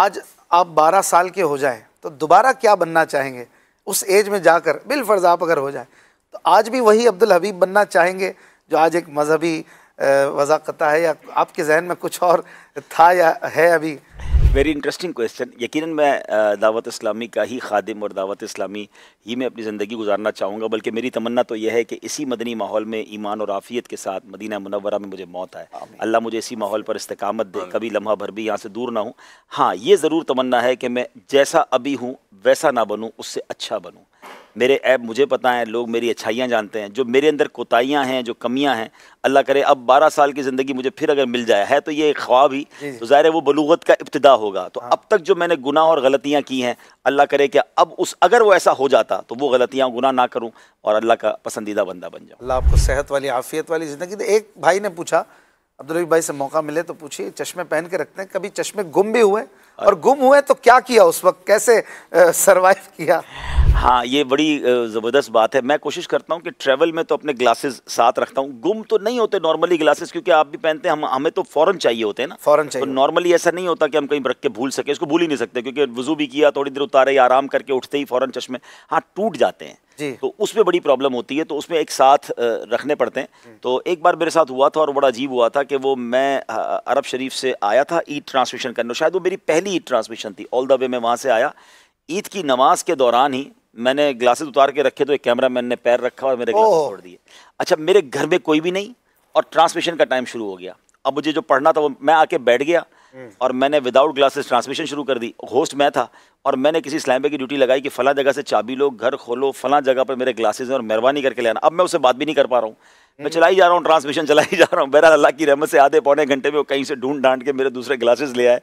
आज आप 12 साल के हो जाएं तो दोबारा क्या बनना चाहेंगे उस एज में जाकर बिलफर्ज आप अगर हो जाए तो आज भी वही अब्दुल हबीब बनना चाहेंगे जो आज एक मजहबी वजाकता है या आपके जहन में कुछ और था या है अभी वेरी इंटरेस्टिंग क्वेश्चन यकीनन मैं दावत इस्लामी का ही खादिम और दावत इस्लामी ही मैं अपनी ज़िंदगी गुजारना चाहूँगा बल्कि मेरी तमन्ना तो यह है कि इसी मदनी माहौल में ईमान और आफ़ियत के साथ मदीना मुनवरा में मुझे मौत आए अल्लाह मुझे इसी माहौल पर इस्तकामत दे कभी लम्हा भर भी यहाँ से दूर ना हूँ हाँ ये ज़रूर तमन्ना है कि मैं जैसा अभी हूँ वैसा ना बनूँ उससे अच्छा बनूँ मेरे ऐप मुझे पता है लोग मेरी अच्छाइयाँ जानते हैं जो मेरे अंदर कोताहियाँ हैं जो कमियाँ हैं अल्लाह करे अब 12 साल की ज़िंदगी मुझे फिर अगर मिल जाए है तो ये ख्वाब ही तो ज़ाहिर है वो बलूगत का इब्तदा होगा तो हाँ। अब तक जो मैंने गुनाह और गलतियाँ की हैं अल्लाह करे कि अब उस अगर वो ऐसा हो जाता तो वो गलतियाँ गुनाह ना करूँ और अल्लाह का पसंदीदा बंदा बन जाऊँ अल्लाह आपको सेहत वाली आफियत वाली ज़िंदगी तो एक भाई ने पूछा अब्दुल भाई से मौका मिले तो पूछिए चश्मे पहन के रखते हैं कभी चश्मे गुम भी हुए हाँ। और गुम हुए तो क्या किया उस वक्त कैसे सरवाइव किया हाँ ये बड़ी ज़बरदस्त बात है मैं कोशिश करता हूँ कि ट्रैवल में तो अपने ग्लासेस साथ रखता हूँ गुम तो नहीं होते नॉर्मली ग्लासेस क्योंकि आप भी पहनते हैं हम हमें तो फ़ौरन चाहिए होते हैं ना फ़ौरन चाहिए तो नॉर्मली ऐसा नहीं होता कि हम कहीं रख के भूल सके इसको भूल ही नहीं सकते क्योंकि वजू भी किया थोड़ी देर उतारे आराम करके उठते ही फ़ौरन चश्मे हाँ टूट जाते हैं तो उसमें बड़ी प्रॉब्लम होती है तो उसमें एक साथ रखने पड़ते हैं तो एक बार मेरे साथ हुआ था और बड़ा अजीब हुआ था कि वो मैं अरब शरीफ से आया था ईद ट्रांसमिशन करने शायद वो मेरी पहली ईद ट्रांसमिशन थी ऑल द वे मैं वहाँ से आया ईद की नमाज के दौरान ही मैंने ग्लासेस उतार के रखे तो एक कैमरा मैन ने पैर रखा और मेरे ग्लासेस छोड़ दिए अच्छा मेरे घर में कोई भी नहीं और ट्रांसमिशन का टाइम शुरू हो गया अब मुझे जो पढ़ना था वो मैं आके बैठ गया हम्म। और मैंने विदाउट ग्लासेस ट्रांसमिशन शुरू कर दी होस्ट मैं था और मैंने किसी स्लैम्बे की ड्यूटी लगाई कि फला जगह से चाबी लो घर खोलो फला जगह पर मेरे ग्लासेस हैं और मेहरबानी करके ले आना अब मैं उससे बात भी नहीं कर पा रहा हूँ मैं हम्म। चलाई जा रहा हूँ ट्रांसमिशन चलाई जा रहा हूँ बहरा अल्लाह की रहमत से आधे पौने घंटे में वो कहीं से ढूंढ डांट के मेरे दूसरे ग्लासेस ले आए